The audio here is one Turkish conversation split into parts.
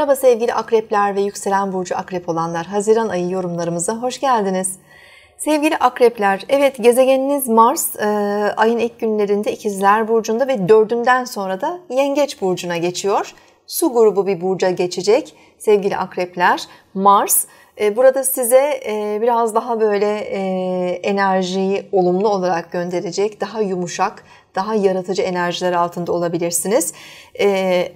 Merhaba sevgili akrepler ve yükselen burcu akrep olanlar. Haziran ayı yorumlarımıza hoş geldiniz. Sevgili akrepler, evet gezegeniniz Mars e, ayın ilk günlerinde ikizler burcunda ve dördünden sonra da yengeç burcuna geçiyor. Su grubu bir burca geçecek sevgili akrepler. Mars e, burada size e, biraz daha böyle e, enerjiyi olumlu olarak gönderecek, daha yumuşak, daha yaratıcı enerjiler altında olabilirsiniz.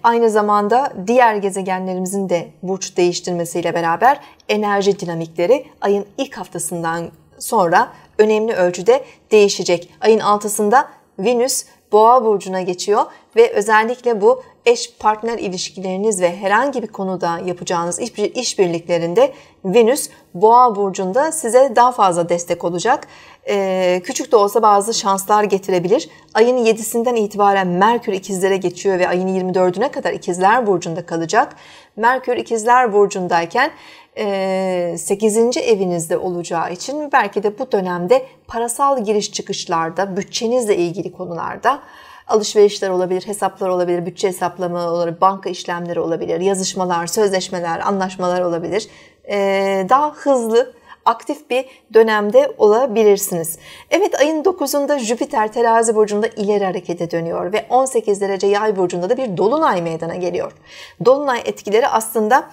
Aynı zamanda diğer gezegenlerimizin de burç değiştirmesiyle beraber enerji dinamikleri ayın ilk haftasından sonra önemli ölçüde değişecek. Ayın altısında Venüs Boğa burcuna geçiyor ve özellikle bu eş partner ilişkileriniz ve herhangi bir konuda yapacağınız iş, birliklerinde Venüs Boğa burcunda size daha fazla destek olacak e, küçük de olsa bazı şanslar getirebilir. Ayın 7'sinden itibaren Merkür ikizlere geçiyor ve ayın 24'üne kadar ikizler burcunda kalacak. Merkür ikizler burcundayken 8. E, evinizde olacağı için belki de bu dönemde parasal giriş çıkışlarda, bütçenizle ilgili konularda alışverişler olabilir, hesaplar olabilir, bütçe hesaplama olabilir, banka işlemleri olabilir, yazışmalar, sözleşmeler, anlaşmalar olabilir. Ee, daha hızlı aktif bir dönemde olabilirsiniz. Evet ayın 9'unda Jüpiter terazi burcunda ileri harekete dönüyor ve 18 derece yay burcunda da bir dolunay meydana geliyor. Dolunay etkileri aslında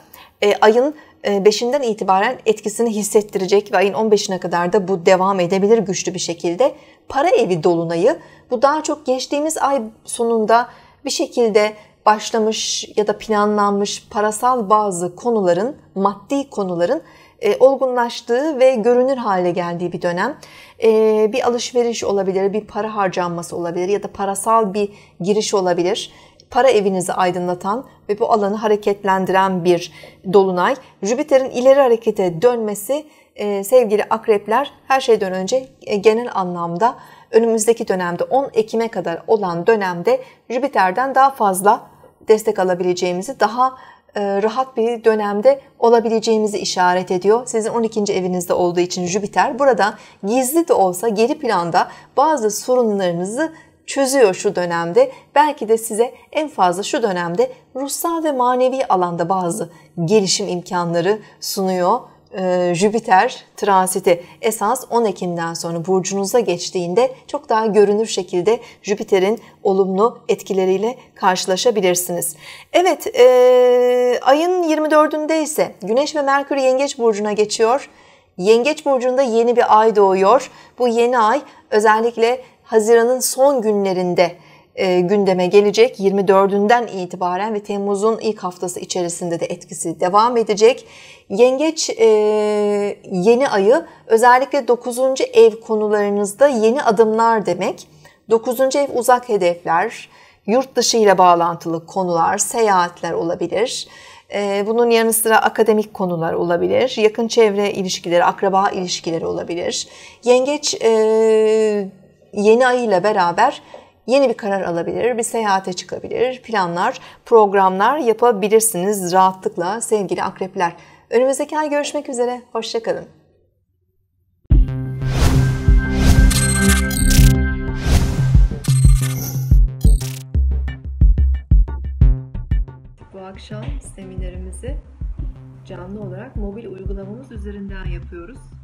e, ayın 5'inden e, itibaren etkisini hissettirecek ve ayın 15'ine kadar da bu devam edebilir güçlü bir şekilde. Para evi dolunayı bu daha çok geçtiğimiz ay sonunda bir şekilde başlamış ya da planlanmış parasal bazı konuların, maddi konuların e, olgunlaştığı ve görünür hale geldiği bir dönem. E, bir alışveriş olabilir, bir para harcanması olabilir ya da parasal bir giriş olabilir para evinizi aydınlatan ve bu alanı hareketlendiren bir dolunay. Jüpiter'in ileri harekete dönmesi e, sevgili akrepler her şeyden önce genel anlamda önümüzdeki dönemde 10 Ekim'e kadar olan dönemde Jüpiter'den daha fazla destek alabileceğimizi, daha e, rahat bir dönemde olabileceğimizi işaret ediyor. Sizin 12. evinizde olduğu için Jüpiter burada gizli de olsa geri planda bazı sorunlarınızı çözüyor şu dönemde. Belki de size en fazla şu dönemde ruhsal ve manevi alanda bazı gelişim imkanları sunuyor e, Jüpiter transiti esas 10 Ekim'den sonra burcunuza geçtiğinde çok daha görünür şekilde Jüpiter'in olumlu etkileriyle karşılaşabilirsiniz. Evet e, ayın 24'ünde ise Güneş ve Merkür Yengeç Burcu'na geçiyor. Yengeç Burcu'nda yeni bir ay doğuyor. Bu yeni ay özellikle Haziran'ın son günlerinde e, gündeme gelecek. 24'ünden itibaren ve Temmuz'un ilk haftası içerisinde de etkisi devam edecek. Yengeç e, yeni ayı özellikle 9. ev konularınızda yeni adımlar demek. 9. ev uzak hedefler, yurt dışı ile bağlantılı konular, seyahatler olabilir. E, bunun yanı sıra akademik konular olabilir, yakın çevre ilişkileri, akraba ilişkileri olabilir. Yengeç e, yeni ay ile beraber yeni bir karar alabilir, bir seyahate çıkabilir, planlar, programlar yapabilirsiniz rahatlıkla sevgili akrepler. Önümüzdeki ay görüşmek üzere, hoşçakalın. Bu akşam seminerimizi canlı olarak mobil uygulamamız üzerinden yapıyoruz.